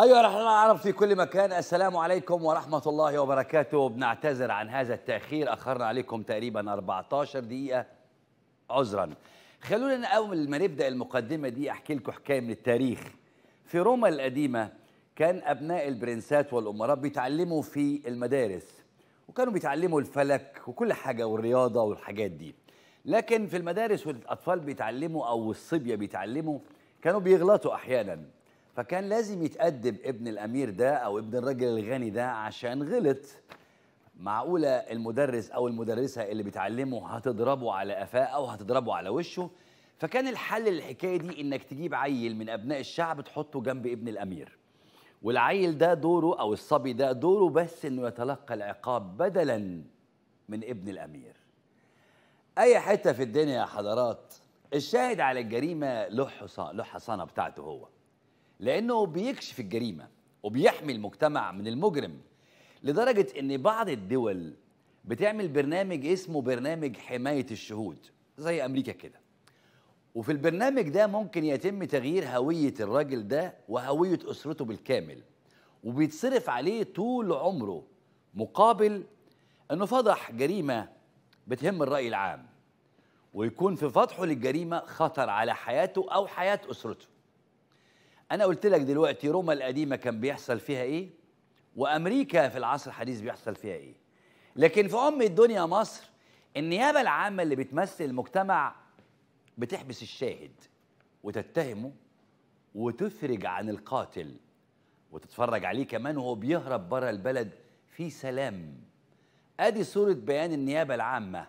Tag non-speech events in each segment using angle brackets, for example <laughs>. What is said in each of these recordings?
أيها الأحباب العرب في كل مكان السلام عليكم ورحمة الله وبركاته بنعتذر عن هذا التأخير أخرنا عليكم تقريبا 14 دقيقة عذرا خلونا أول ما نبدأ المقدمة دي أحكي لكم حكاية من التاريخ في روما القديمة كان أبناء البرنسات والأمراء بيتعلموا في المدارس وكانوا بيتعلموا الفلك وكل حاجة والرياضة والحاجات دي لكن في المدارس والأطفال بيتعلموا أو الصبية بيتعلموا كانوا بيغلطوا أحيانا فكان لازم يتقدم ابن الأمير ده أو ابن الراجل الغني ده عشان غلط معقولة المدرس أو المدرسة اللي بتعلمه هتضربه على قفاه أو هتضربه على وشه فكان الحل للحكاية دي إنك تجيب عيل من أبناء الشعب تحطه جنب ابن الأمير والعيل ده دوره أو الصبي ده دوره بس إنه يتلقى العقاب بدلا من ابن الأمير أي حتة في الدنيا يا حضرات الشاهد على الجريمة له حصانة بتاعته هو لأنه بيكشف الجريمة وبيحمي المجتمع من المجرم لدرجة أن بعض الدول بتعمل برنامج اسمه برنامج حماية الشهود زي أمريكا كده وفي البرنامج ده ممكن يتم تغيير هوية الراجل ده وهوية أسرته بالكامل وبيتصرف عليه طول عمره مقابل أنه فضح جريمة بتهم الرأي العام ويكون في فضحه للجريمة خطر على حياته أو حياة أسرته انا قلت لك دلوقتي روما القديمه كان بيحصل فيها ايه وامريكا في العصر الحديث بيحصل فيها ايه لكن في ام الدنيا مصر النيابه العامه اللي بتمثل المجتمع بتحبس الشاهد وتتهمه وتفرج عن القاتل وتتفرج عليه كمان وهو بيهرب بره البلد في سلام ادي صوره بيان النيابه العامه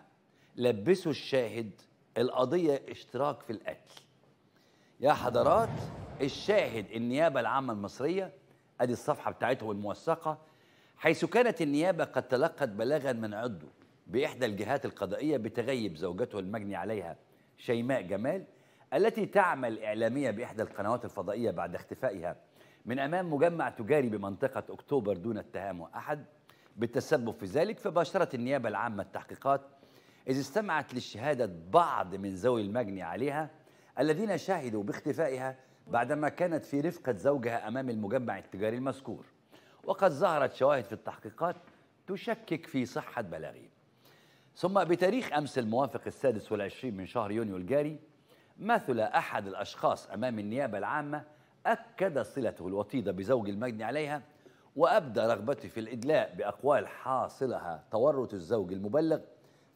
لبسوا الشاهد القضيه اشتراك في القتل يا حضرات الشاهد النيابة العامة المصرية أدي الصفحة بتاعتهم الموثقة حيث كانت النيابة قد تلقت بلاغا من عضو بإحدى الجهات القضائية بتغيب زوجته المجني عليها شيماء جمال التي تعمل إعلامية بإحدى القنوات الفضائية بعد اختفائها من أمام مجمع تجاري بمنطقة أكتوبر دون اتهام أحد بالتسبب في ذلك فباشرت النيابة العامة التحقيقات إذ استمعت للشهادة بعض من ذوي المجني عليها الذين شهدوا باختفائها بعدما كانت في رفقة زوجها أمام المجمع التجاري المذكور وقد ظهرت شواهد في التحقيقات تشكك في صحة بلاغه ثم بتاريخ أمس الموافق السادس والعشرين من شهر يونيو الجاري مثل أحد الأشخاص أمام النيابة العامة أكد صلته الوطيدة بزوج المجني عليها وأبدى رغبته في الإدلاء بأقوال حاصلها تورط الزوج المبلغ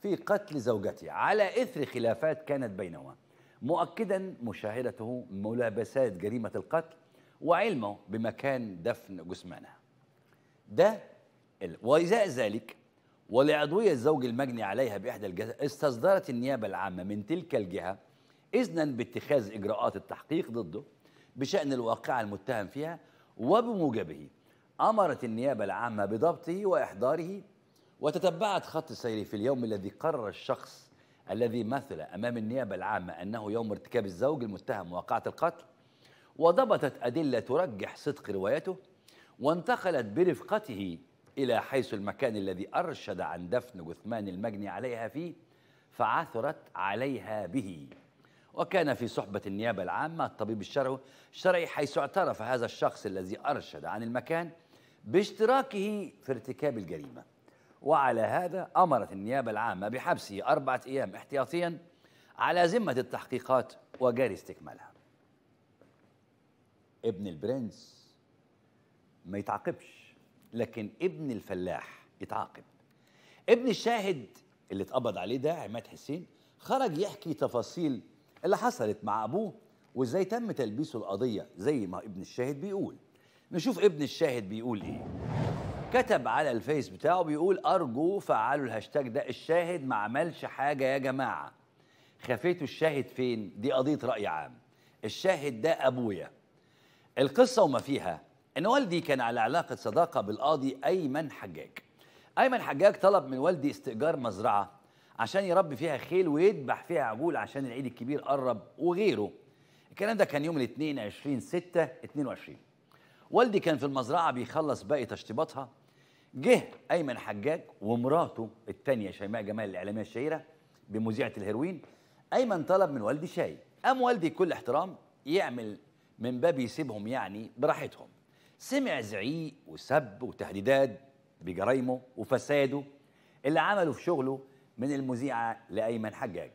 في قتل زوجته على إثر خلافات كانت بينهما مؤكدا مشاهدته ملابسات جريمة القتل وعلمه بمكان دفن جثمانها ده وإزاء ذلك ولعضوية الزوج المجني عليها بإحدى الجهات استصدرت النيابة العامة من تلك الجهة إذنا باتخاذ إجراءات التحقيق ضده بشأن الواقعة المتهم فيها وبموجبه أمرت النيابة العامة بضبطه وإحضاره وتتبعت خط سيري في اليوم الذي قرر الشخص الذي مثل أمام النيابة العامة أنه يوم ارتكاب الزوج المتهم واقعة القتل وضبطت أدلة ترجح صدق روايته وانتقلت برفقته إلى حيث المكان الذي أرشد عن دفن جثمان المجني عليها فيه فعثرت عليها به وكان في صحبة النيابة العامة الطبيب الشرعي الشرعي حيث اعترف هذا الشخص الذي أرشد عن المكان باشتراكه في ارتكاب الجريمة وعلى هذا أمرت النيابة العامة بحبسه أربعة أيام احتياطيا على ذمة التحقيقات وجاري استكمالها ابن البرنس ما يتعاقبش لكن ابن الفلاح يتعاقب ابن الشاهد اللي اتقبض عليه ده عماد حسين خرج يحكي تفاصيل اللي حصلت مع ابوه وازاي تم تلبيسه القضيه زي ما ابن الشاهد بيقول نشوف ابن الشاهد بيقول ايه كتب على الفيس بتاعه بيقول ارجو فعلوا الهاشتاج ده الشاهد ما عملش حاجه يا جماعه خفيتوا الشاهد فين دي قضيه راي عام الشاهد ده ابويا القصه وما فيها ان والدي كان على علاقه صداقه بالقاضي ايمن حجاج ايمن حجاج طلب من والدي استئجار مزرعه عشان يربي فيها خيل ويذبح فيها عجول عشان العيد الكبير قرب وغيره الكلام ده كان يوم الاثنين 20 6 22 والدي كان في المزرعه بيخلص باقي تشطيباتها جه ايمن حجاج ومراته الثانيه شيماء جمال الاعلاميه الشهيره بمذيعه الهيروين ايمن طلب من والدي شاي قام والدي بكل احترام يعمل من باب يسيبهم يعني براحتهم سمع زعيق وسب وتهديدات بجرايمه وفساده اللي عمله في شغله من المذيعه لايمن حجاج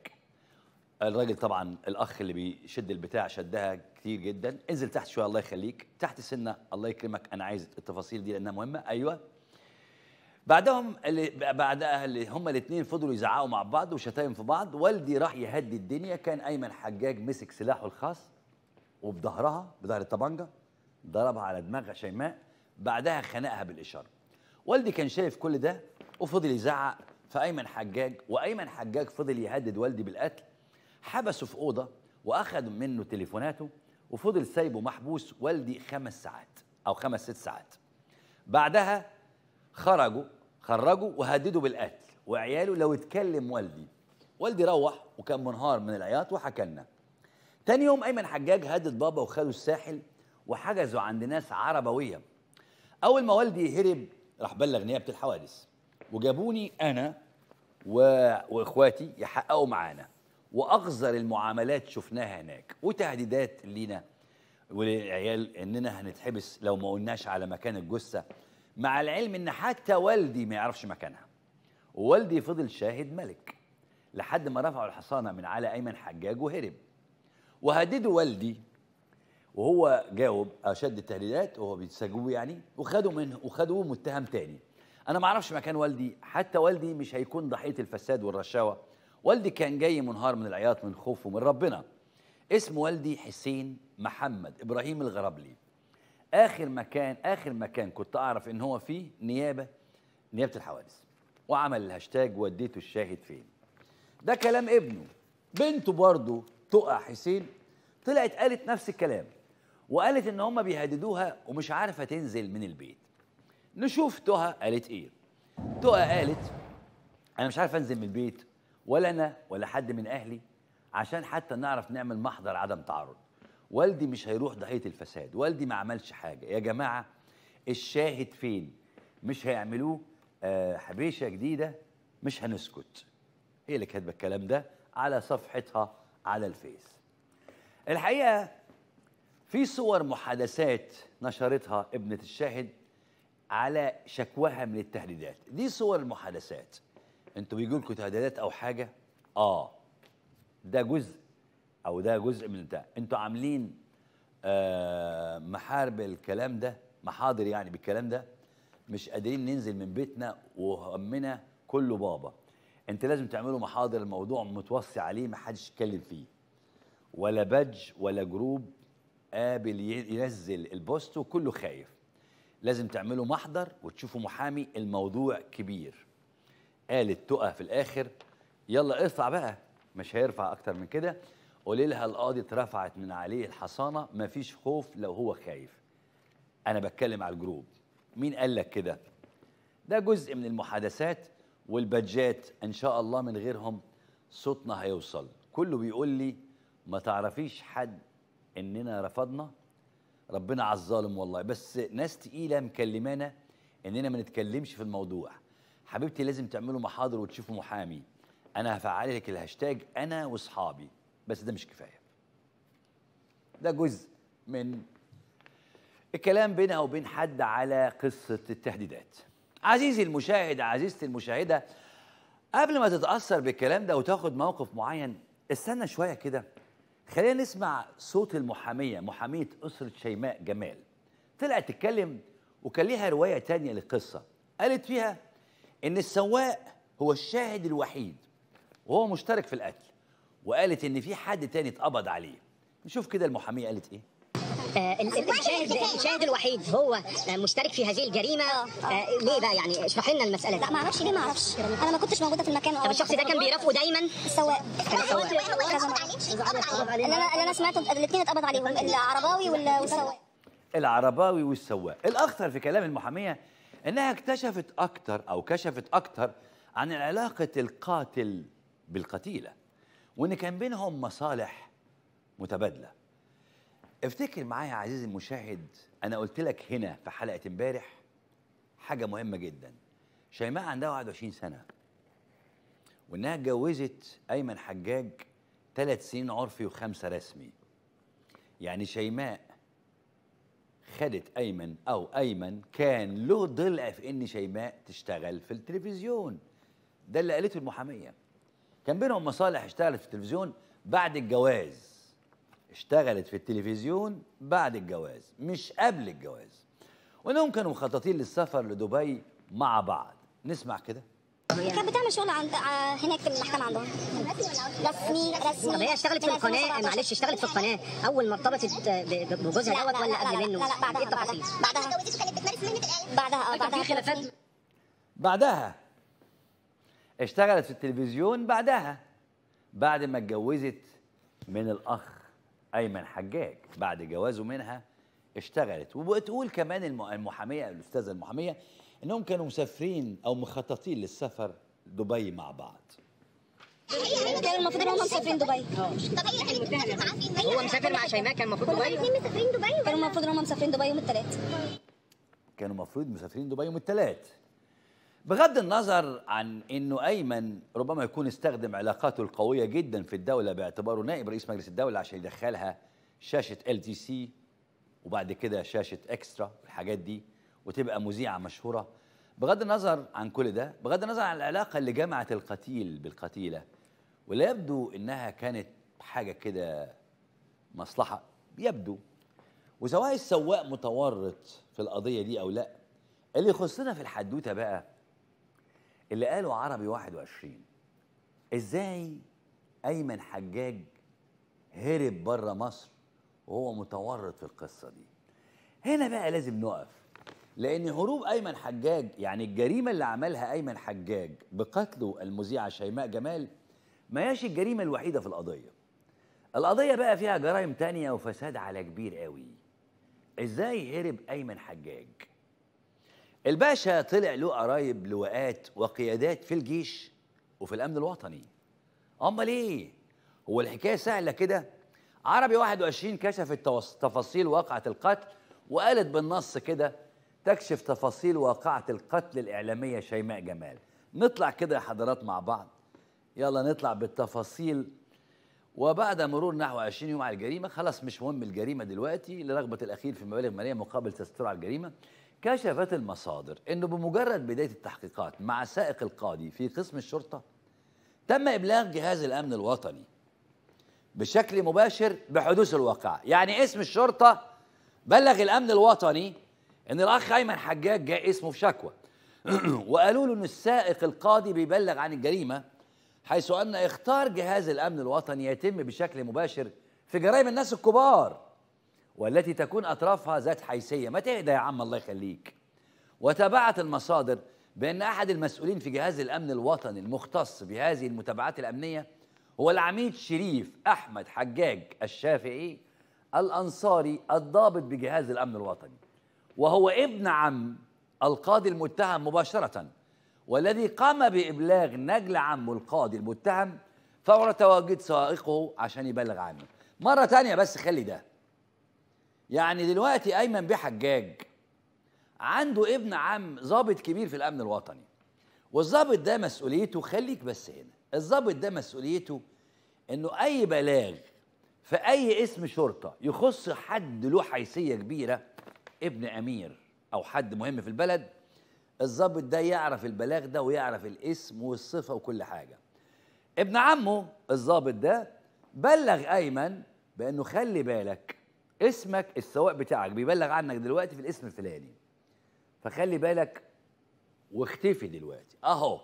الراجل طبعا الاخ اللي بيشد البتاع شدها كتير جدا انزل تحت شويه الله يخليك تحت سنه الله يكرمك انا عايز التفاصيل دي لانها مهمه ايوه بعدهم اللي بعدها اللي هم الاثنين فضلوا يزعقوا مع بعض وشتايم في بعض والدي راح يهدي الدنيا كان ايمن حجاج مسك سلاحه الخاص وبظهرها بظهر الطبنجه ضربها على دماغها شيماء بعدها خنقها بالاشاره والدي كان شايف كل ده وفضل يزعق فايمن حجاج وايمن حجاج فضل يهدد والدي بالقتل حبسه في اوضه واخذ منه تليفوناته وفضل سايبه محبوس والدي خمس ساعات او خمس ست ساعات بعدها خرجوا خرجوا وهددوا بالقتل وعياله لو اتكلم والدي والدي روح وكان منهار من العياط وحكى لنا تاني يوم ايمن حجاج هدد بابا وخاله الساحل وحجزوا عند ناس عربويه اول ما والدي هرب راح بلغ نيابه الحوادث وجابوني انا و... واخواتي يحققوا معانا واقذر المعاملات شفناها هناك وتهديدات لينا وللعيال اننا هنتحبس لو ما قلناش على مكان الجثه مع العلم ان حتى والدي ما يعرفش مكانها ووالدي فضل شاهد ملك لحد ما رفعوا الحصانه من على ايمن حجاج وهرب وهددوا والدي وهو جاوب اشد التهديدات وهو بيتسجوه يعني وخدوا منه وخدوه متهم تاني انا ما اعرفش مكان والدي حتى والدي مش هيكون ضحيه الفساد والرشاوه والدي كان جاي منهار من العياط من خوفه من ربنا اسم والدي حسين محمد ابراهيم الغربلي اخر مكان اخر مكان كنت اعرف ان هو فيه نيابه نيابه الحوادث وعمل الهاشتاج وديته الشاهد فين ده كلام ابنه بنته برضه تقع حسين طلعت قالت نفس الكلام وقالت ان هم بيهددوها ومش عارفه تنزل من البيت نشوف تقع قالت ايه تقع قالت انا مش عارفه انزل من البيت ولا انا ولا حد من اهلي عشان حتى نعرف نعمل محضر عدم تعرض والدي مش هيروح ضحيه الفساد والدي ما عملش حاجه يا جماعه الشاهد فين مش هيعملوه آه حبيشه جديده مش هنسكت هي اللي كاتبه الكلام ده على صفحتها على الفيس الحقيقه في صور محادثات نشرتها ابنه الشاهد على شكواها من التهديدات دي صور المحادثات انتوا بيجوا لكم تهديدات او حاجه اه ده جزء او ده جزء من بتاع انتوا عاملين آه محارب الكلام ده محاضر يعني بالكلام ده مش قادرين ننزل من بيتنا وهمنا كله بابا انت لازم تعملوا محاضر الموضوع متوصي عليه ما حدش يتكلم فيه ولا بج ولا جروب قابل ينزل البوست وكله خايف لازم تعملوا محضر وتشوفوا محامي الموضوع كبير قالت تقى في الاخر يلا ارفع بقى مش هيرفع اكتر من كده قولي لها القاضي اترفعت من عليه الحصانه مفيش خوف لو هو خايف انا بتكلم على الجروب مين قال لك كده ده جزء من المحادثات والبادجات ان شاء الله من غيرهم صوتنا هيوصل كله بيقول لي ما تعرفيش حد اننا رفضنا ربنا على الظالم والله بس ناس تقيله مكلمانا اننا ما نتكلمش في الموضوع حبيبتي لازم تعملوا محاضر وتشوفوا محامي انا هفعل لك الهاشتاج انا واصحابي بس ده مش كفايه ده جزء من الكلام بينها وبين حد على قصه التهديدات عزيزي المشاهد عزيزتي المشاهده قبل ما تتاثر بالكلام ده وتاخد موقف معين استنى شويه كده خلينا نسمع صوت المحاميه محاميه اسره شيماء جمال طلعت تتكلم وكان ليها روايه تانية للقصه قالت فيها ان السواق هو الشاهد الوحيد وهو مشترك في القتل وقالت ان في حد تاني اتقبض عليه نشوف كده المحاميه قالت ايه آه، الشاهد الشاهد الوحيد هو مشترك في هذه الجريمه آه. آه، ليه بقى يعني اشرح لنا المساله دي لا ما اعرفش ليه ما اعرفش انا ما كنتش موجوده في المكان طب الشخص ده كان بيرافقه دايما السواق كان انا انا سمعت الاثنين اتقبض عليهم العرباوي والسواق العرباوي والسواق الاخطر في كلام المحاميه انها اكتشفت اكتر او كشفت اكتر عن علاقه القاتل بالقتيله وان كان بينهم مصالح متبادله افتكر معايا عزيزي المشاهد انا قلت لك هنا في حلقه امبارح حاجه مهمه جدا شيماء عندها 21 سنه وانها اتجوزت ايمن حجاج ثلاث سنين عرفي وخمسه رسمي يعني شيماء خدت ايمن او ايمن كان له ضلع في ان شيماء تشتغل في التلفزيون ده اللي قالته المحاميه كان بينهم مصالح اشتغلت في التلفزيون بعد الجواز اشتغلت في التلفزيون بعد الجواز مش قبل الجواز وانهم كانوا مخططين للسفر لدبي مع بعض نسمع كده كانت بتعمل شغل عند هناك في المحكمه عندهم رسمي رسمي طب هي اشتغلت في القناه معلش اشتغلت في القناه اول ما ارتبطت بجوزها دوت ولا قبل منه؟ لا لا بعدها بعدها بعدها بعدها بعدها بعدها بعدها بعدها بعدها اشتغلت في التلفزيون بعدها بعد ما اتجوزت من الاخ ايمن حجاج بعد جوازه منها اشتغلت وبتقول كمان المحاميه الاستاذه المحاميه انهم كانوا مسافرين او مخططين للسفر دبي مع بعض كان المفروض ان هم مسافرين دبي طب هو مسافر مع شيماء كان المفروض دبي الاثنين مسافرين دبي كانوا المفروض ان هم مسافرين دبي يوم الثلاث كانوا المفروض مسافرين دبي يوم الثلاث بغض النظر عن انه ايمن ربما يكون استخدم علاقاته القويه جدا في الدوله باعتباره نائب رئيس مجلس الدوله عشان يدخلها شاشه ال تي سي وبعد كده شاشه اكسترا والحاجات دي وتبقى مذيعه مشهوره بغض النظر عن كل ده بغض النظر عن العلاقه اللي جمعت القتيل بالقتيله ولا يبدو انها كانت حاجه كده مصلحه يبدو وسواء السواق متورط في القضيه دي او لا اللي يخصنا في الحدوته بقى اللي قاله عربي 21 ازاي ايمن حجاج هرب بره مصر وهو متورط في القصه دي هنا بقى لازم نقف لان هروب ايمن حجاج يعني الجريمه اللي عملها ايمن حجاج بقتله المذيعه شيماء جمال ما هياش الجريمه الوحيده في القضيه القضيه بقى فيها جرائم تانية وفساد على كبير قوي ازاي هرب ايمن حجاج الباشا طلع له قرايب لواءات وقيادات في الجيش وفي الامن الوطني امال ايه هو الحكايه سهله كده عربي 21 كشفت تفاصيل واقعه القتل وقالت بالنص كده تكشف تفاصيل واقعه القتل الاعلاميه شيماء جمال نطلع كده يا حضرات مع بعض يلا نطلع بالتفاصيل وبعد مرور نحو 20 يوم على الجريمه خلاص مش مهم الجريمه دلوقتي لرغبه الاخير في مبالغ ماليه مقابل تستر على الجريمه كشفت المصادر انه بمجرد بدايه التحقيقات مع سائق القاضي في قسم الشرطه تم ابلاغ جهاز الامن الوطني بشكل مباشر بحدوث الواقعه، يعني اسم الشرطه بلغ الامن الوطني ان الاخ ايمن حجاج جاء اسمه في شكوى <clears throat> وقالوا له ان السائق القاضي بيبلغ عن الجريمه حيث ان اختار جهاز الامن الوطني يتم بشكل مباشر في جرائم الناس الكبار والتي تكون أطرافها ذات حيثية ما تهدى يا عم الله يخليك وتابعت المصادر بأن أحد المسؤولين في جهاز الأمن الوطني المختص بهذه المتابعات الأمنية هو العميد شريف أحمد حجاج الشافعي الأنصاري الضابط بجهاز الأمن الوطني وهو ابن عم القاضي المتهم مباشرة والذي قام بإبلاغ نجل عمه القاضي المتهم فور تواجد سائقه عشان يبلغ عنه مرة تانية بس خلي ده يعني دلوقتي ايمن بيه حجاج عنده ابن عم ضابط كبير في الامن الوطني والضابط ده مسؤوليته خليك بس هنا الضابط ده مسؤوليته انه اي بلاغ في اي اسم شرطه يخص حد له حيثيه كبيره ابن امير او حد مهم في البلد الضابط ده يعرف البلاغ ده ويعرف الاسم والصفه وكل حاجه ابن عمه الضابط ده بلغ ايمن بانه خلي بالك اسمك السواق بتاعك بيبلغ عنك دلوقتي في الاسم الفلاني فخلي بالك واختفي دلوقتي اهو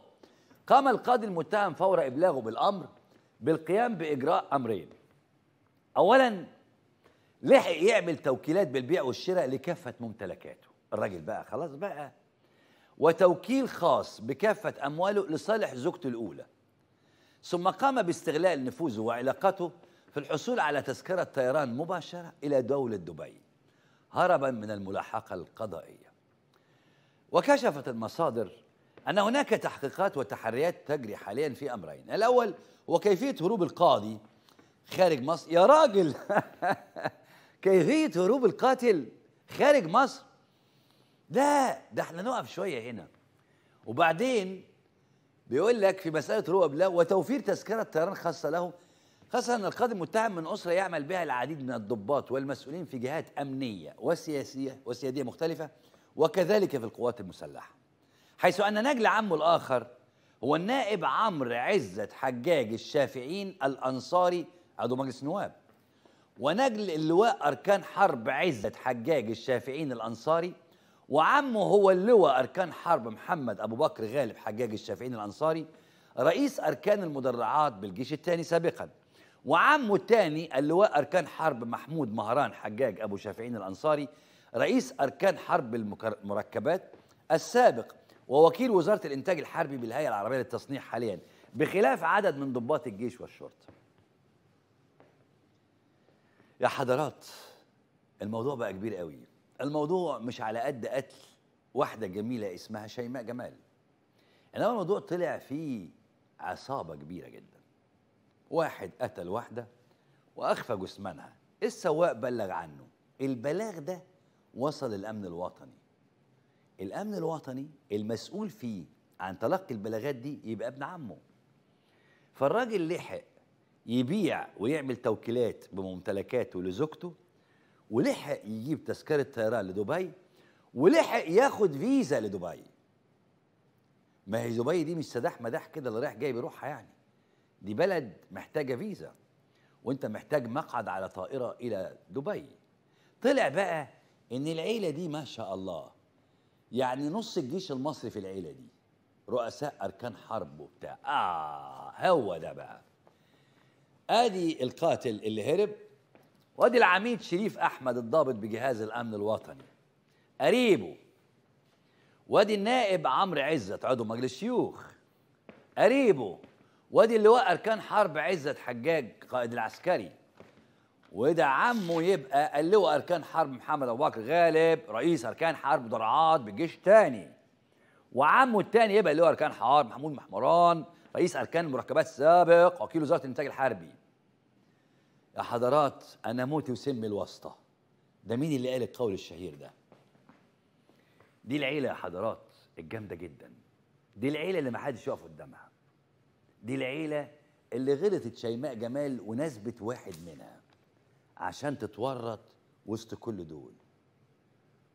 قام القاضي المتهم فور ابلاغه بالامر بالقيام باجراء امرين اولا لحق يعمل توكيلات بالبيع والشراء لكافه ممتلكاته الراجل بقى خلاص بقى وتوكيل خاص بكافه امواله لصالح زوجته الاولى ثم قام باستغلال نفوذه وعلاقاته في الحصول على تذكرة طيران مباشرة إلى دولة دبي هربا من الملاحقة القضائية وكشفت المصادر أن هناك تحقيقات وتحريات تجري حاليا في أمرين الأول هو كيفية هروب القاضي خارج مصر يا راجل <laughs> كيفية هروب القاتل خارج مصر لا ده احنا نقف شوية هنا وبعدين بيقول لك في مسألة هروب لا وتوفير تذكرة طيران خاصة له خاصة أن القاضي متهم من أسرة يعمل بها العديد من الضباط والمسؤولين في جهات أمنية وسياسية وسيادية مختلفة وكذلك في القوات المسلحة حيث أن نجل عمه الآخر هو النائب عمرو عزت حجاج الشافعين الأنصاري عضو مجلس النواب ونجل اللواء أركان حرب عزت حجاج الشافعين الأنصاري وعمه هو اللواء أركان حرب محمد أبو بكر غالب حجاج الشافعين الأنصاري رئيس أركان المدرعات بالجيش الثاني سابقاً وعمه الثاني اللواء أركان حرب محمود مهران حجاج أبو شافعين الأنصاري رئيس أركان حرب المركبات السابق ووكيل وزارة الإنتاج الحربي بالهيئة العربية للتصنيع حاليا بخلاف عدد من ضباط الجيش والشرطة يا حضرات الموضوع بقى كبير قوي الموضوع مش على قد قتل واحدة جميلة اسمها شيماء جمال إنما الموضوع طلع فيه عصابة كبيرة جدا واحد قتل واحدة وأخفى جثمانها السواق بلغ عنه البلاغ ده وصل الأمن الوطني الأمن الوطني المسؤول فيه عن تلقي البلاغات دي يبقى ابن عمه فالراجل لحق يبيع ويعمل توكيلات بممتلكاته لزوجته ولحق يجيب تذكرة طيران لدبي ولحق ياخد فيزا لدبي ما هي دبي دي مش سداح مداح كده اللي رايح جاي بيروحها يعني دي بلد محتاجه فيزا وانت محتاج مقعد على طائره الى دبي طلع بقى ان العيله دي ما شاء الله يعني نص الجيش المصري في العيله دي رؤساء اركان حرب وبتاع اه هو ده بقى ادي القاتل اللي هرب وادي العميد شريف احمد الضابط بجهاز الامن الوطني قريبه وادي النائب عمرو عزت عضو مجلس الشيوخ قريبه وادي اللواء أركان حرب عزت حجاج قائد العسكري وده عمه يبقى اللواء أركان حرب محمد أبو بكر غالب رئيس أركان حرب درعات بالجيش الثاني وعمه الثاني يبقى اللواء أركان حرب محمود محمران رئيس أركان المركبات السابق وكيل وزارة الإنتاج الحربي يا حضرات أنا موتي وسمي الواسطة ده مين اللي قال القول الشهير ده دي العيلة يا حضرات الجامدة جدا دي العيلة اللي ما حدش يقف قدامها دي العيلة اللي غلطت شيماء جمال ونسبت واحد منها عشان تتورط وسط كل دول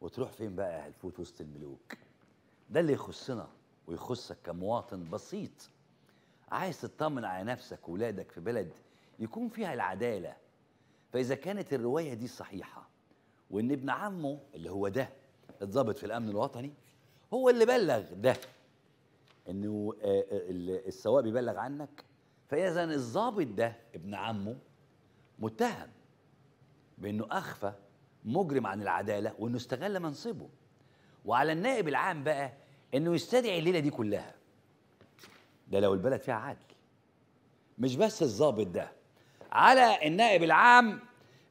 وتروح فين بقى هتفوت وسط الملوك ده اللي يخصنا ويخصك كمواطن بسيط عايز تطمن على نفسك وولادك في بلد يكون فيها العدالة فإذا كانت الرواية دي صحيحة وإن ابن عمه اللي هو ده الضابط في الأمن الوطني هو اللي بلغ ده انه آه، آه، السواق بيبلغ عنك فاذا الضابط ده ابن عمه متهم بانه اخفى مجرم عن العداله وانه استغل منصبه وعلى النائب العام بقى انه يستدعي الليله دي كلها ده لو البلد فيها عدل مش بس الضابط ده على النائب العام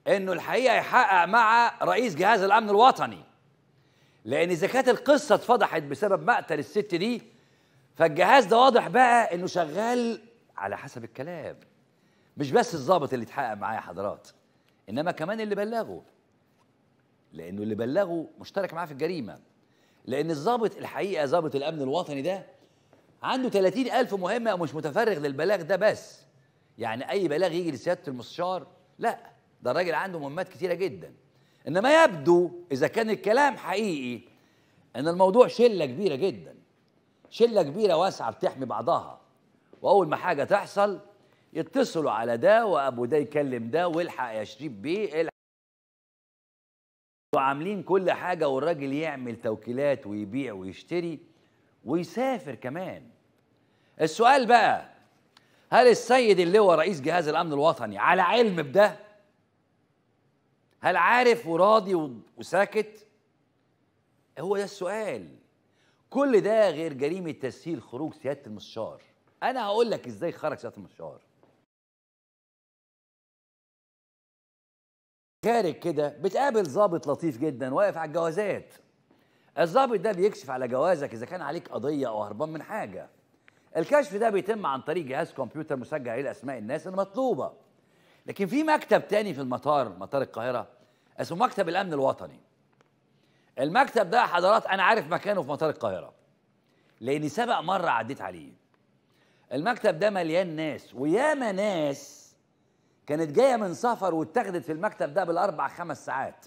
انه الحقيقه يحقق مع رئيس جهاز الامن الوطني لان اذا كانت القصه اتفضحت بسبب مقتل الست دي فالجهاز ده واضح بقى انه شغال على حسب الكلام مش بس الظابط اللي اتحقق معايا حضرات انما كمان اللي بلغه لانه اللي بلغه مشترك معاه في الجريمه لان الظابط الحقيقه ظابط الامن الوطني ده عنده 30 ألف مهمة ومش متفرغ للبلاغ ده بس يعني أي بلاغ يجي لسيادة المستشار لا ده الراجل عنده مهمات كتيرة جدا إنما يبدو إذا كان الكلام حقيقي إن الموضوع شلة كبيرة جدا شله كبيره واسعه بتحمي بعضها واول ما حاجه تحصل يتصلوا على ده وابو ده يكلم ده والحق يا شريف بيه الحق وعاملين كل حاجه والراجل يعمل توكيلات ويبيع ويشتري ويسافر كمان السؤال بقى هل السيد اللي هو رئيس جهاز الامن الوطني على علم بده هل عارف وراضي وساكت هو ده السؤال كل ده غير جريمه تسهيل خروج سياده المستشار انا هقول لك ازاي خرج سياده المستشار خارج كده بتقابل ظابط لطيف جدا واقف على الجوازات الظابط ده بيكشف على جوازك اذا كان عليك قضيه او هربان من حاجه الكشف ده بيتم عن طريق جهاز كمبيوتر مسجل عليه اسماء الناس المطلوبه لكن في مكتب تاني في المطار مطار القاهره اسمه مكتب الامن الوطني المكتب ده يا حضرات انا عارف مكانه في مطار القاهره لاني سبق مره عديت عليه المكتب ده مليان ناس وياما ناس كانت جايه من سفر واتاخدت في المكتب ده بالاربع خمس ساعات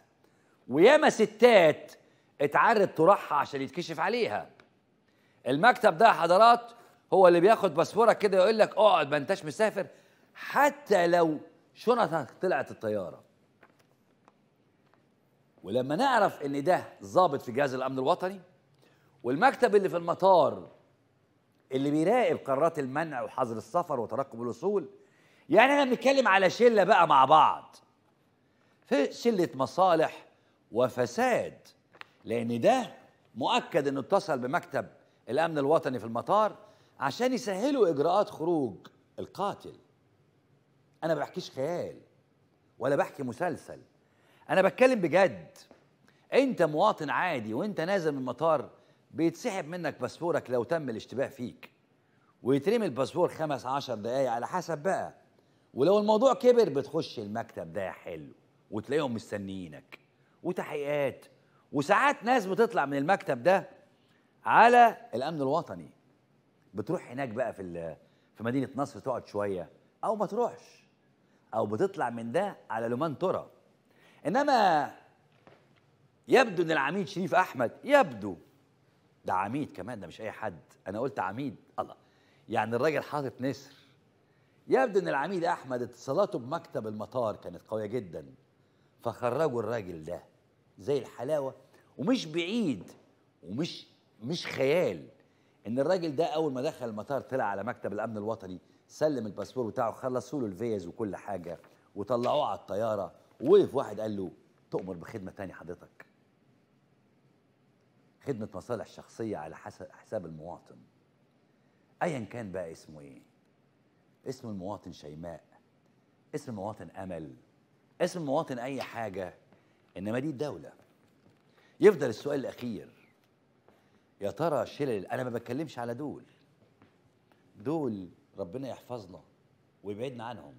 وياما ستات اتعرض طرحها عشان يتكشف عليها المكتب ده يا حضرات هو اللي بياخد باسبورك كده يقول لك اقعد ما انتش مسافر حتى لو شنطك طلعت الطياره ولما نعرف ان ده ظابط في جهاز الامن الوطني والمكتب اللي في المطار اللي بيراقب قرارات المنع وحظر السفر وترقب الوصول يعني احنا بنتكلم على شله بقى مع بعض في شله مصالح وفساد لان ده مؤكد انه اتصل بمكتب الامن الوطني في المطار عشان يسهلوا اجراءات خروج القاتل انا ما بحكيش خيال ولا بحكي مسلسل انا بتكلم بجد انت مواطن عادي وانت نازل من المطار بيتسحب منك باسبورك لو تم الاشتباه فيك ويترمي الباسبور خمس عشر دقايق على حسب بقى ولو الموضوع كبر بتخش المكتب ده حلو وتلاقيهم مستنيينك وتحقيقات وساعات ناس بتطلع من المكتب ده على الامن الوطني بتروح هناك بقى في في مدينه نصر تقعد شويه او ما تروحش او بتطلع من ده على لومان ترى انما يبدو ان العميد شريف احمد يبدو ده عميد كمان ده مش اي حد انا قلت عميد الله يعني الراجل حاطط نسر يبدو ان العميد احمد اتصالاته بمكتب المطار كانت قويه جدا فخرجوا الراجل ده زي الحلاوه ومش بعيد ومش مش خيال ان الراجل ده اول ما دخل المطار طلع على مكتب الامن الوطني سلم الباسبور بتاعه خلصوا له الفيز وكل حاجه وطلعوه على الطياره وقف واحد قال له تؤمر بخدمه تانية حضرتك خدمه مصالح شخصيه على حسب حساب المواطن ايا كان بقى اسمه ايه اسم المواطن شيماء اسم المواطن امل اسم المواطن اي حاجه انما دي الدوله يفضل السؤال الاخير يا ترى شلل انا ما بتكلمش على دول دول ربنا يحفظنا ويبعدنا عنهم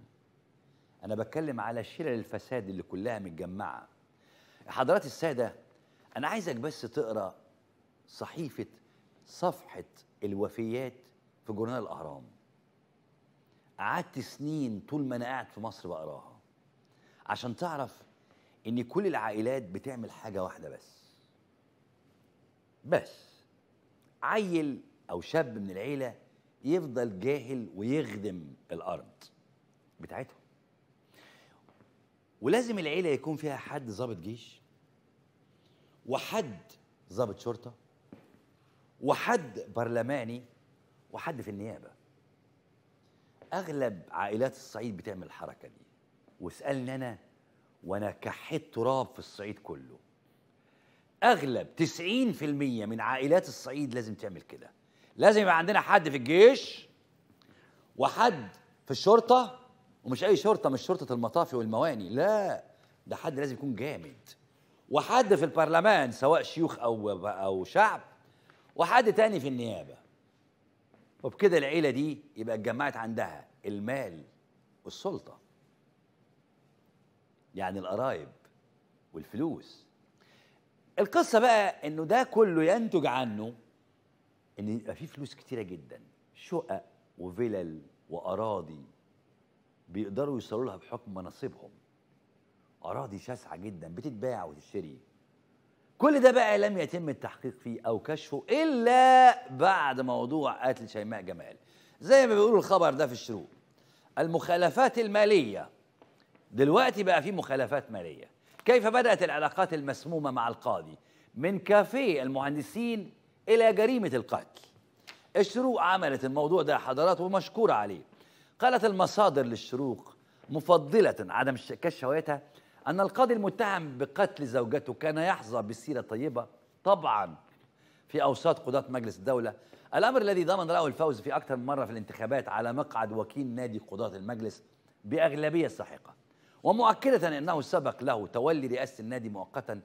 انا بتكلم على شلل الفساد اللي كلها متجمعه حضرات الساده انا عايزك بس تقرا صحيفه صفحه الوفيات في جورنال الاهرام قعدت سنين طول ما انا قاعد في مصر بقراها عشان تعرف ان كل العائلات بتعمل حاجه واحده بس بس عيل او شاب من العيله يفضل جاهل ويخدم الارض بتاعتهم ولازم العيله يكون فيها حد ضابط جيش وحد ضابط شرطه وحد برلماني وحد في النيابه اغلب عائلات الصعيد بتعمل الحركه دي واسالني انا وانا كحيت تراب في الصعيد كله اغلب 90% من عائلات الصعيد لازم تعمل كده لازم يبقى عندنا حد في الجيش وحد في الشرطه ومش اي شرطه مش شرطه المطافي والمواني لا ده حد لازم يكون جامد وحد في البرلمان سواء شيوخ او او شعب وحد تاني في النيابه وبكده العيله دي يبقى اتجمعت عندها المال والسلطه يعني القرايب والفلوس القصه بقى انه ده كله ينتج عنه ان يبقى في فلوس كتيره جدا شقق وفلل واراضي بيقدروا يوصلوا لها بحكم مناصبهم اراضي شاسعه جدا بتتباع وتشتري كل ده بقى لم يتم التحقيق فيه او كشفه الا بعد موضوع قتل شيماء جمال زي ما بيقولوا الخبر ده في الشروق المخالفات الماليه دلوقتي بقى في مخالفات ماليه كيف بدات العلاقات المسمومه مع القاضي من كافيه المهندسين الى جريمه القتل الشروق عملت الموضوع ده حضرات ومشكوره عليه قالت المصادر للشروق مفضلة عدم كشف هويتها أن القاضي المتهم بقتل زوجته كان يحظى بسيرة طيبة طبعا في أوساط قضاة مجلس الدولة الأمر الذي ضمن له الفوز في أكثر من مرة في الانتخابات على مقعد وكيل نادي قضاة المجلس بأغلبية ساحقة ومؤكدة أنه سبق له تولي رئاسة النادي مؤقتا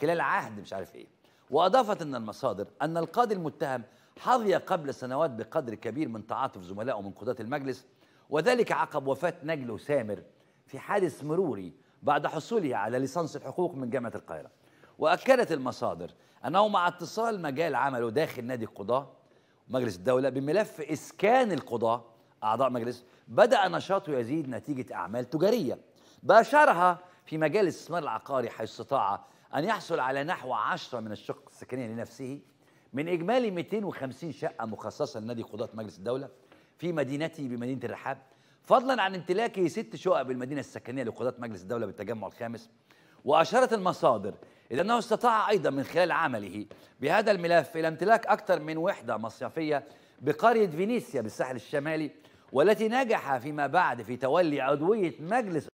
خلال عهد مش عارف إيه وأضافت أن المصادر أن القاضي المتهم حظي قبل سنوات بقدر كبير من تعاطف زملائه من قضاة المجلس وذلك عقب وفاة نجلو سامر في حادث مروري بعد حصوله على ليسانس الحقوق من جامعة القاهرة وأكدت المصادر أنه مع اتصال مجال عمله داخل نادي القضاة مجلس الدولة بملف إسكان القضاة أعضاء مجلس بدأ نشاطه يزيد نتيجة أعمال تجارية باشرها في مجال الاستثمار العقاري حيث استطاع أن يحصل على نحو 10 من الشقق السكنية لنفسه من إجمالي 250 شقة مخصصة لنادي قضاة مجلس الدولة في مدينتي بمدينه الرحاب فضلا عن امتلاكه ست شقق بالمدينه السكنيه لقضاة مجلس الدوله بالتجمع الخامس واشارت المصادر الى انه استطاع ايضا من خلال عمله بهذا الملف الى امتلاك اكثر من وحده مصيفيه بقريه فينيسيا بالساحل الشمالي والتي نجح فيما بعد في تولي عضويه مجلس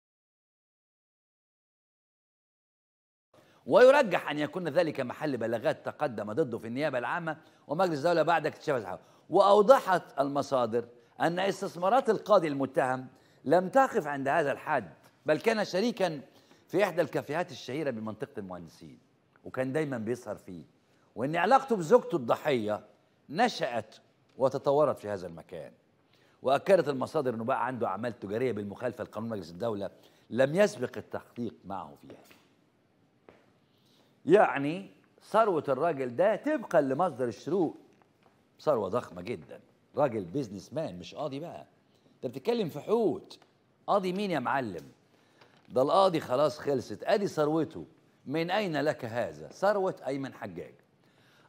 ويرجح ان يكون ذلك محل بلاغات تقدم ضده في النيابه العامه ومجلس الدوله بعد اكتشاف وأوضحت المصادر أن استثمارات القاضي المتهم لم تقف عند هذا الحد بل كان شريكا في إحدى الكافيهات الشهيرة بمنطقة المهندسين وكان دايما بيسهر فيه وأن علاقته بزوجته الضحية نشأت وتطورت في هذا المكان وأكدت المصادر أنه بقى عنده أعمال تجارية بالمخالفة لقانون مجلس الدولة لم يسبق التحقيق معه فيها يعني ثروة الراجل ده تبقى لمصدر الشروق ثروه ضخمه جدا راجل بيزنس مان مش قاضي بقى انت بتتكلم في حوت قاضي مين يا معلم ده القاضي خلاص خلصت ادي ثروته من اين لك هذا ثروه ايمن حجاج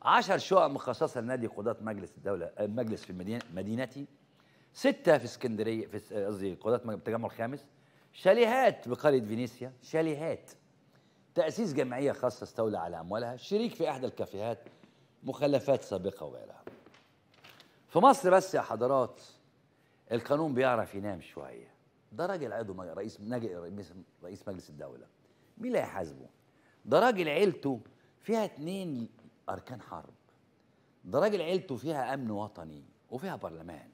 عشر شقق مخصصه لنادي قضاة مجلس الدوله المجلس آه، في مدينتي سته في اسكندريه في آه، قصدي قضاة التجمع الخامس شاليهات بقريه فينيسيا شاليهات تاسيس جمعيه خاصه استولى على اموالها شريك في احدى الكافيهات مخلفات سابقه وغيرها في مصر بس يا حضرات القانون بيعرف ينام شويه ده راجل عضو رئيس رئيس مجلس الدوله مين اللي هيحاسبه ده راجل عيلته فيها اتنين اركان حرب ده راجل عيلته فيها امن وطني وفيها برلمان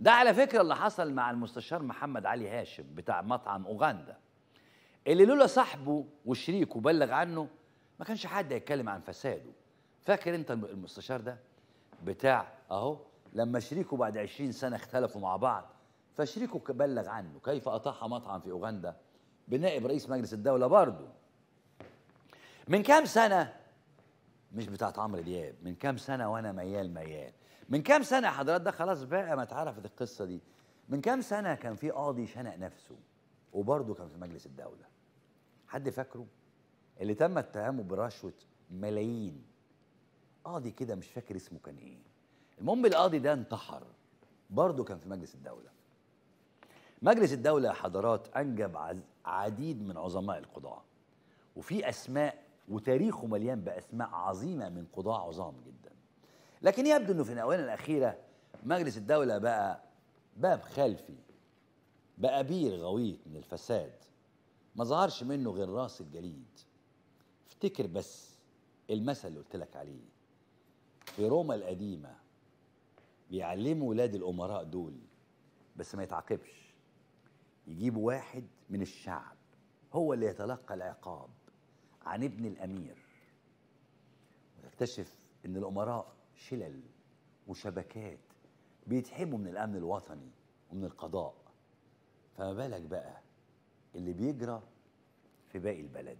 ده على فكره اللي حصل مع المستشار محمد علي هاشم بتاع مطعم اوغندا اللي لولا صاحبه وشريكه بلغ عنه ما كانش حد هيتكلم عن فساده فاكر انت المستشار ده بتاع اهو لما شريكه بعد 20 سنة اختلفوا مع بعض فشريكه بلغ عنه كيف أطاح مطعم في أوغندا بنائب رئيس مجلس الدولة برضه من كام سنة مش بتاعت عمرو دياب من كام سنة وأنا ميال ميال من كام سنة حضرات ده خلاص بقى ما اتعرفت القصة دي من كام سنة كان في قاضي شنق نفسه وبرضه كان في مجلس الدولة حد فاكره اللي تم اتهامه برشوة ملايين قاضي كده مش فاكر اسمه كان ايه المهم القاضي ده انتحر برضه كان في مجلس الدولة مجلس الدولة يا حضرات أنجب عديد من عظماء القضاة وفي أسماء وتاريخه مليان بأسماء عظيمة من قضاة عظام جدا لكن يبدو أنه في الأوان الأخيرة مجلس الدولة بقى باب خلفي بقى بير غويط من الفساد ما ظهرش منه غير راس الجليد افتكر بس المثل اللي قلت لك عليه في روما القديمه يعلموا ولاد الامراء دول بس ما يتعاقبش يجيبوا واحد من الشعب هو اللي يتلقى العقاب عن ابن الامير ويكتشف ان الامراء شلل وشبكات بيتحموا من الامن الوطني ومن القضاء فما بالك بقى اللي بيجرى في باقي البلد